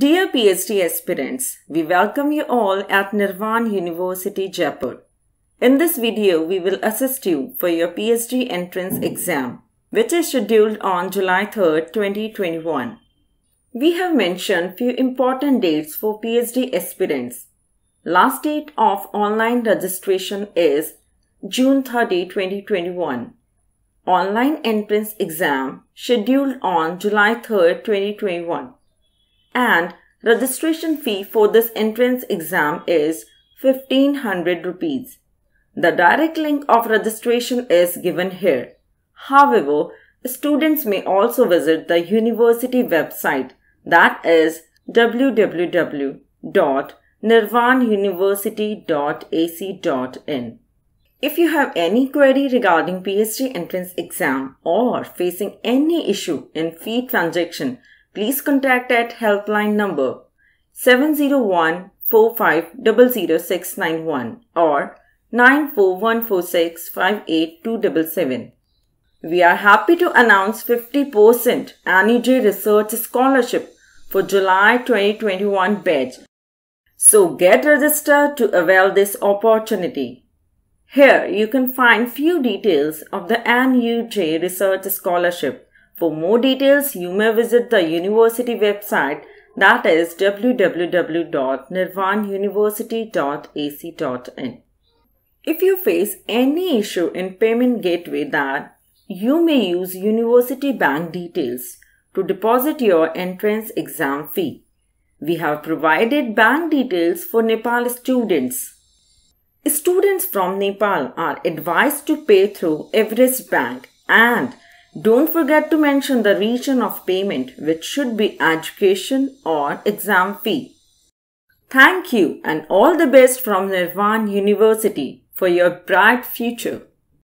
Dear PhD aspirants, we welcome you all at Nirvan University, Jaipur. In this video, we will assist you for your PhD entrance exam, which is scheduled on July 3, 2021. We have mentioned few important dates for PhD aspirants. Last date of online registration is June 30, 2021. Online entrance exam scheduled on July 3, 2021 and registration fee for this entrance exam is 1500 rupees. The direct link of registration is given here. However, students may also visit the university website that is www.nirvanuniversity.ac.in. If you have any query regarding PhD entrance exam or facing any issue in fee transaction, please contact at helpline number 701 691 or 941465827. We are happy to announce 50% Annie J Research Scholarship for July 2021 batch. So get registered to avail this opportunity. Here you can find few details of the NUJ Research Scholarship. For more details, you may visit the university website that is www.nirvanuniversity.ac.in. If you face any issue in payment gateway that you may use university bank details to deposit your entrance exam fee. We have provided bank details for Nepal students. Students from Nepal are advised to pay through Everest Bank and don't forget to mention the region of payment, which should be education or exam fee. Thank you and all the best from Nirvan University for your bright future.